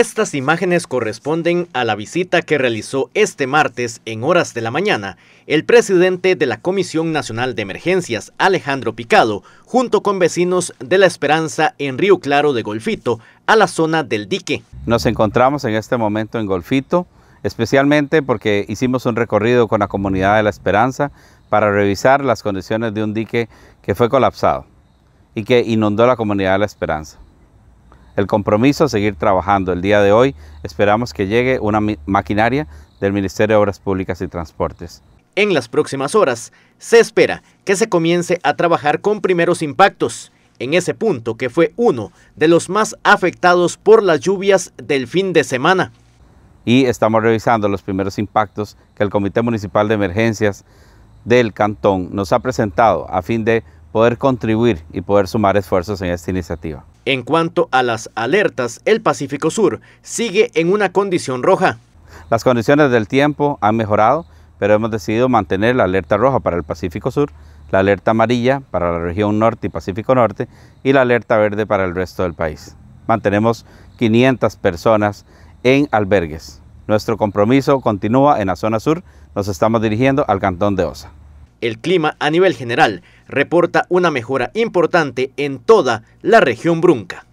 Estas imágenes corresponden a la visita que realizó este martes en horas de la mañana el presidente de la Comisión Nacional de Emergencias, Alejandro Picado, junto con vecinos de La Esperanza en Río Claro de Golfito, a la zona del dique. Nos encontramos en este momento en Golfito, especialmente porque hicimos un recorrido con la comunidad de La Esperanza para revisar las condiciones de un dique que fue colapsado y que inundó la comunidad de La Esperanza el compromiso, seguir trabajando. El día de hoy esperamos que llegue una maquinaria del Ministerio de Obras Públicas y Transportes. En las próximas horas se espera que se comience a trabajar con primeros impactos en ese punto que fue uno de los más afectados por las lluvias del fin de semana. Y estamos revisando los primeros impactos que el Comité Municipal de Emergencias del Cantón nos ha presentado a fin de poder contribuir y poder sumar esfuerzos en esta iniciativa. En cuanto a las alertas, el Pacífico Sur sigue en una condición roja. Las condiciones del tiempo han mejorado, pero hemos decidido mantener la alerta roja para el Pacífico Sur, la alerta amarilla para la región norte y Pacífico Norte y la alerta verde para el resto del país. Mantenemos 500 personas en albergues. Nuestro compromiso continúa en la zona sur. Nos estamos dirigiendo al Cantón de Osa el clima a nivel general reporta una mejora importante en toda la región brunca.